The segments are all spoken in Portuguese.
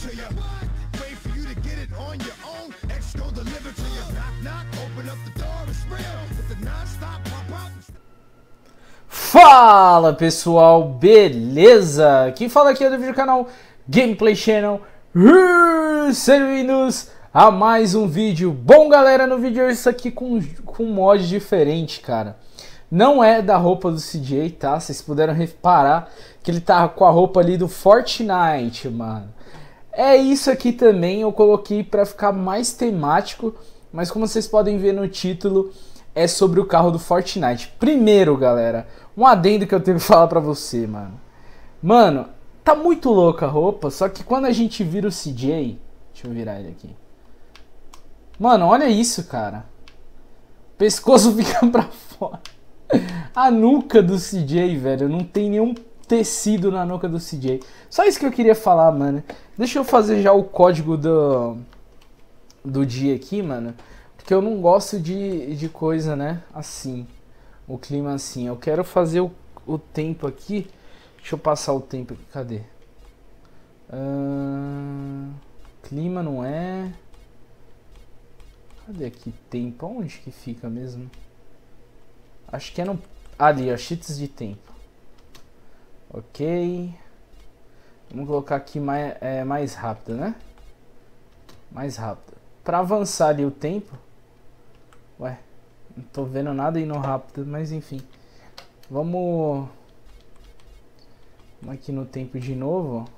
to you. Wait for you to get it on your own. X deliver to you. Knock, knock, open up the door, it's real. With the non-stop pop out. Fala pessoal, beleza? Quem fala aqui é do vídeo do canal Gameplay Channel. Sejam bem-vindos a mais um vídeo. Bom, galera, no vídeo é isso aqui com, com um mod diferente, cara. Não é da roupa do CJ, tá? Vocês puderam reparar que ele tá com a roupa ali do Fortnite, mano. É isso aqui também, eu coloquei para ficar mais temático, mas como vocês podem ver no título, é sobre o carro do Fortnite. Primeiro, galera, um adendo que eu tenho que falar para você, mano. Mano, tá muito louca a roupa, só que quando a gente vira o CJ, deixa eu virar ele aqui. Mano, olha isso, cara. O pescoço fica pra fora. A nuca do CJ, velho, não tem nenhum tecido na nuca do CJ. Só isso que eu queria falar, mano. Deixa eu fazer já o código do, do dia aqui, mano. Porque eu não gosto de, de coisa, né? Assim. O clima assim. Eu quero fazer o, o tempo aqui. Deixa eu passar o tempo aqui. Cadê? Uh, clima não é. Cadê aqui? Tempo? Onde que fica mesmo? Acho que é no. Ali, ó. Cheats de tempo. Ok. Vamos colocar aqui mais, é, mais rápido, né? Mais rápido. Para avançar ali o tempo... Ué, não tô vendo nada indo rápido, mas enfim. Vamos... Vamos aqui no tempo de novo.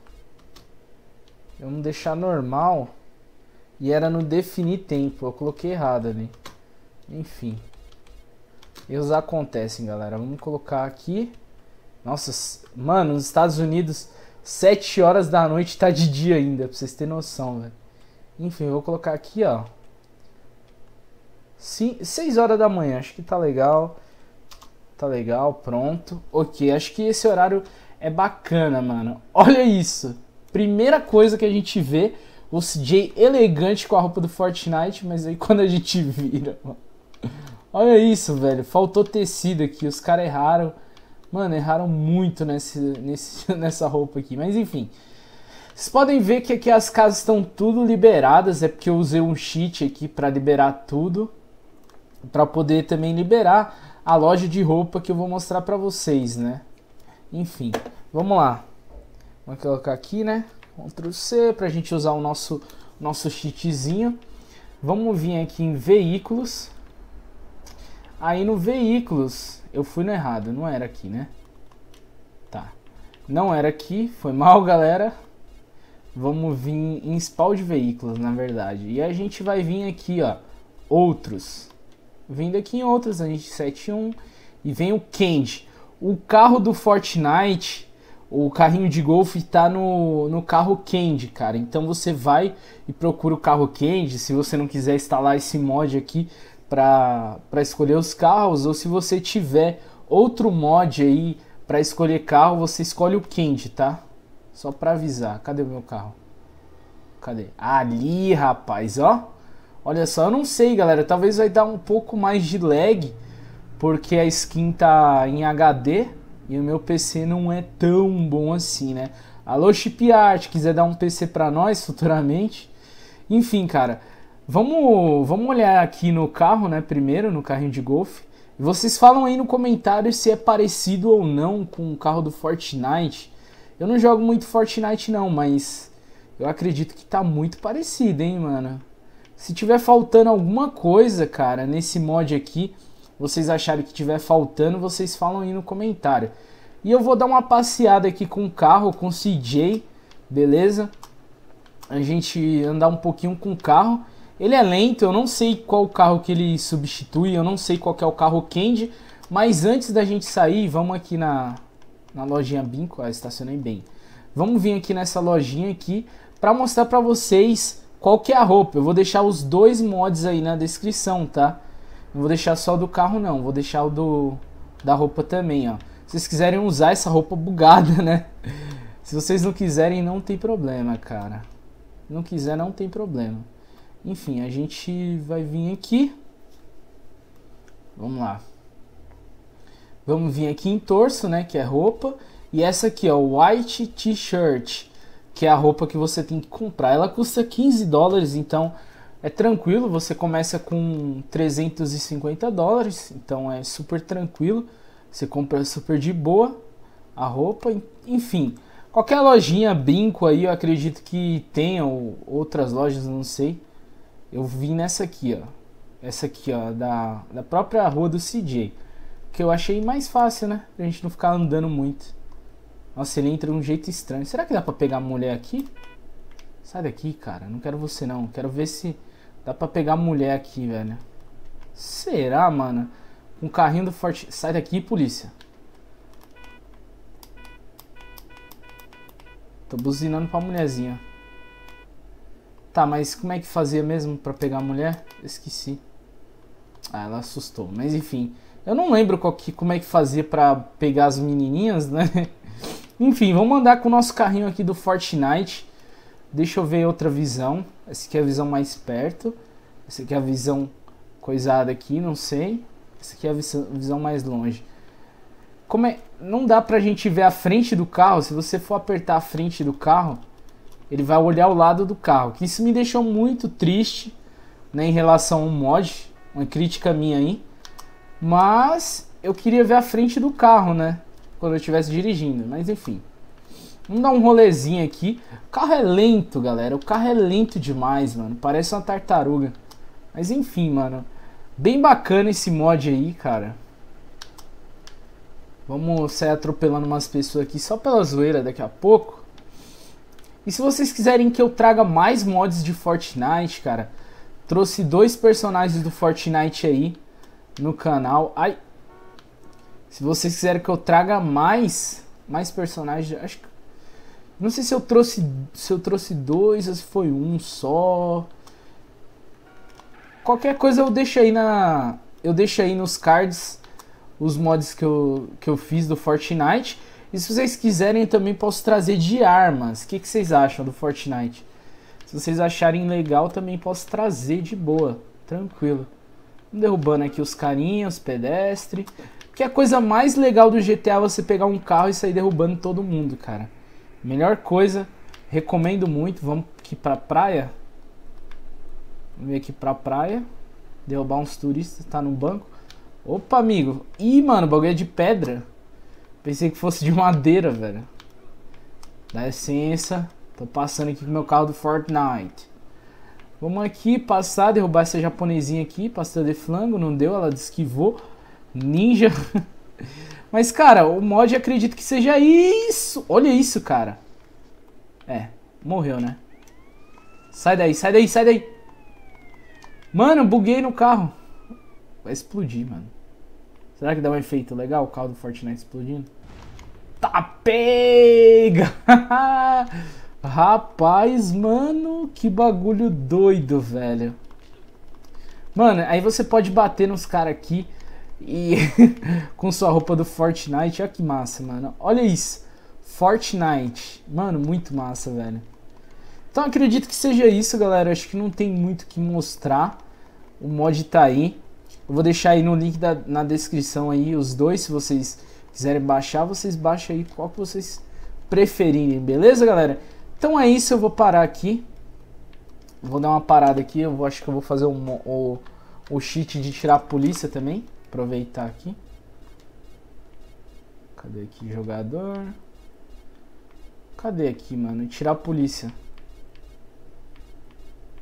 Vamos deixar normal. E era no definir tempo. Eu coloquei errado ali. Enfim. Erros acontecem, galera. Vamos colocar aqui. Nossa, mano, nos Estados Unidos, 7 horas da noite tá de dia ainda, pra vocês terem noção, velho. Enfim, eu vou colocar aqui, ó. 6 horas da manhã, acho que tá legal. Tá legal, pronto. Ok, acho que esse horário é bacana, mano. Olha isso. Primeira coisa que a gente vê, o CJ elegante com a roupa do Fortnite, mas aí quando a gente vira, mano. Olha isso, velho. Faltou tecido aqui, os caras erraram. Mano, erraram muito nesse, nesse, nessa roupa aqui. Mas enfim. Vocês podem ver que aqui as casas estão tudo liberadas. É porque eu usei um cheat aqui para liberar tudo. Para poder também liberar a loja de roupa que eu vou mostrar para vocês, né? Enfim, vamos lá. Vamos colocar aqui, né? Ctrl C para a gente usar o nosso, nosso cheatzinho. Vamos vir aqui em veículos. Aí no veículos eu fui no errado, não era aqui, né? Tá. Não era aqui, foi mal, galera. Vamos vir em spawn de veículos, na verdade. E a gente vai vir aqui, ó, outros. Vindo aqui em outros, a gente 71 e vem o Candy. O carro do Fortnite, o carrinho de golfe tá no, no carro Candy, cara. Então você vai e procura o carro Candy. Se você não quiser instalar esse mod aqui, para escolher os carros, ou se você tiver outro mod aí para escolher carro, você escolhe o Candy, tá? Só para avisar. Cadê o meu carro? Cadê? Ali, rapaz, ó. Olha só, eu não sei, galera. Talvez vai dar um pouco mais de lag, porque a skin tá em HD e o meu PC não é tão bom assim, né? Alô, Art quiser dar um PC para nós futuramente? Enfim, cara, Vamos, vamos olhar aqui no carro, né? Primeiro, no carrinho de golfe. Vocês falam aí no comentário se é parecido ou não com o carro do Fortnite. Eu não jogo muito Fortnite não, mas eu acredito que tá muito parecido, hein, mano. Se tiver faltando alguma coisa, cara, nesse mod aqui, vocês acharem que tiver faltando, vocês falam aí no comentário. E eu vou dar uma passeada aqui com o carro, com o CJ, beleza? A gente andar um pouquinho com o carro. Ele é lento, eu não sei qual carro que ele substitui, eu não sei qual é o carro Candy, mas antes da gente sair, vamos aqui na, na lojinha Binco, ah, estacionei bem. Vamos vir aqui nessa lojinha aqui para mostrar para vocês qual que é a roupa. Eu vou deixar os dois mods aí na descrição, tá? Não vou deixar só do carro não, vou deixar o do da roupa também, ó. Se vocês quiserem usar essa roupa bugada, né? Se vocês não quiserem, não tem problema, cara. Não quiser, não tem problema. Enfim, a gente vai vir aqui. Vamos lá. Vamos vir aqui em torso, né, que é roupa. E essa aqui, ó, White T-Shirt, que é a roupa que você tem que comprar. Ela custa 15 dólares, então é tranquilo. Você começa com 350 dólares, então é super tranquilo. Você compra super de boa a roupa, enfim. Qualquer lojinha, brinco aí, eu acredito que tenha ou outras lojas, não sei. Eu vim nessa aqui, ó. Essa aqui, ó, da, da própria rua do CJ. Que eu achei mais fácil, né? Pra gente não ficar andando muito. Nossa, ele entra de um jeito estranho. Será que dá pra pegar a mulher aqui? Sai daqui, cara. Não quero você, não. Quero ver se dá pra pegar a mulher aqui, velho. Será, mano? Um carrinho do Forte... Sai daqui, polícia. Tô buzinando pra mulherzinha. Tá, mas como é que fazia mesmo pra pegar a mulher? Esqueci. Ah, ela assustou. Mas enfim, eu não lembro qual que, como é que fazia pra pegar as menininhas, né? enfim, vamos andar com o nosso carrinho aqui do Fortnite. Deixa eu ver outra visão. Essa aqui é a visão mais perto. Essa aqui é a visão coisada aqui, não sei. Essa aqui é a visão mais longe. Como é... Não dá pra gente ver a frente do carro. Se você for apertar a frente do carro, ele vai olhar o lado do carro. Que isso me deixou muito triste né, em relação ao mod, uma crítica minha aí. Mas eu queria ver a frente do carro, né? Quando eu estivesse dirigindo, mas enfim. Vamos dar um rolezinho aqui. O carro é lento, galera. O carro é lento demais, mano. Parece uma tartaruga. Mas enfim, mano. Bem bacana esse mod aí, cara. Vamos sair atropelando umas pessoas aqui só pela zoeira daqui a pouco. E se vocês quiserem que eu traga mais mods de Fortnite, cara, trouxe dois personagens do Fortnite aí no canal. Ai. Se vocês quiserem que eu traga mais, mais personagens, acho que não sei se eu trouxe se eu trouxe dois ou se foi um só. Qualquer coisa eu deixo aí na eu deixo aí nos cards os mods que eu, que eu fiz do Fortnite. E se vocês quiserem, eu também posso trazer de armas. O que, que vocês acham do Fortnite? Se vocês acharem legal, também posso trazer de boa. Tranquilo. Derrubando aqui os carinhos, pedestre. Porque a coisa mais legal do GTA é você pegar um carro e sair derrubando todo mundo, cara. Melhor coisa. Recomendo muito. Vamos aqui pra praia. Vamos vir aqui pra praia. Derrubar uns turistas. Tá no banco. Opa, amigo. Ih, mano, o bagulho é de pedra. Pensei que fosse de madeira, velho. Dá licença. Tô passando aqui com meu carro do Fortnite. Vamos aqui passar, derrubar essa japonesinha aqui. Pastor de flango, não deu, ela desquivou. Ninja. Mas, cara, o mod acredito que seja isso. Olha isso, cara. É, morreu, né? Sai daí, sai daí, sai daí. Mano, buguei no carro. Vai explodir, mano. Será que dá um efeito legal o caldo do Fortnite explodindo? Tá pega! Rapaz, mano, que bagulho doido, velho. Mano, aí você pode bater nos caras aqui e com sua roupa do Fortnite. Olha que massa, mano. Olha isso. Fortnite. Mano, muito massa, velho. Então acredito que seja isso, galera. Acho que não tem muito o que mostrar. O mod tá aí. Eu vou deixar aí no link da, na descrição aí os dois, se vocês quiserem baixar, vocês baixam aí qual que vocês preferirem, beleza, galera? Então é isso, eu vou parar aqui. Vou dar uma parada aqui, eu vou, acho que eu vou fazer um, o, o cheat de tirar a polícia também. Aproveitar aqui. Cadê aqui, jogador? Cadê aqui, mano? Tirar a polícia.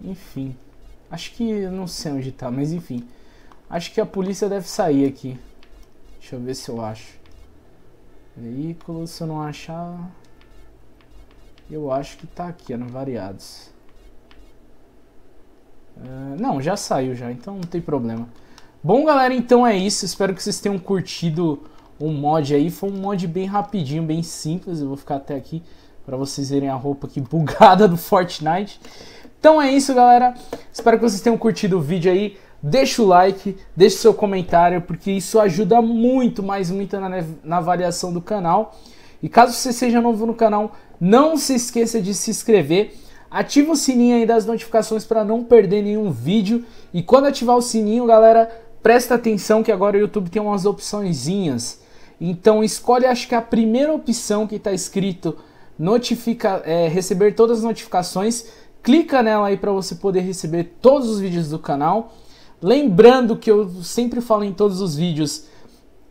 Enfim. Acho que não sei onde tá, mas enfim. Acho que a polícia deve sair aqui. Deixa eu ver se eu acho. Veículo, se eu não achar... Eu acho que tá aqui, no variados. Uh, não, já saiu já, então não tem problema. Bom, galera, então é isso. Espero que vocês tenham curtido o mod aí. Foi um mod bem rapidinho, bem simples. Eu vou ficar até aqui para vocês verem a roupa aqui bugada do Fortnite. Então é isso, galera. Espero que vocês tenham curtido o vídeo aí deixa o like, deixa o seu comentário, porque isso ajuda muito, mais muito na, né, na avaliação do canal. E caso você seja novo no canal, não se esqueça de se inscrever. Ativa o sininho aí das notificações para não perder nenhum vídeo. E quando ativar o sininho, galera, presta atenção que agora o YouTube tem umas opçõezinhas. Então escolhe, acho que a primeira opção que está escrito notifica, é, receber todas as notificações. Clica nela aí para você poder receber todos os vídeos do canal. Lembrando que eu sempre falo em todos os vídeos,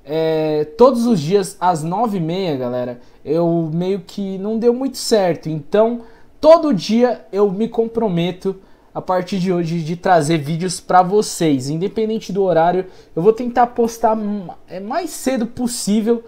é, todos os dias às nove e meia, galera, eu meio que não deu muito certo. Então, todo dia eu me comprometo a partir de hoje de trazer vídeos para vocês, independente do horário. Eu vou tentar postar é, mais cedo possível,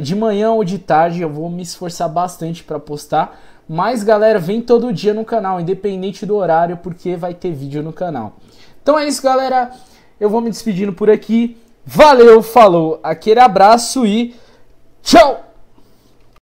de manhã ou de tarde. Eu vou me esforçar bastante para postar. Mas galera, vem todo dia no canal, independente do horário, porque vai ter vídeo no canal. Então é isso, galera. Eu vou me despedindo por aqui. Valeu, falou, aquele abraço e tchau!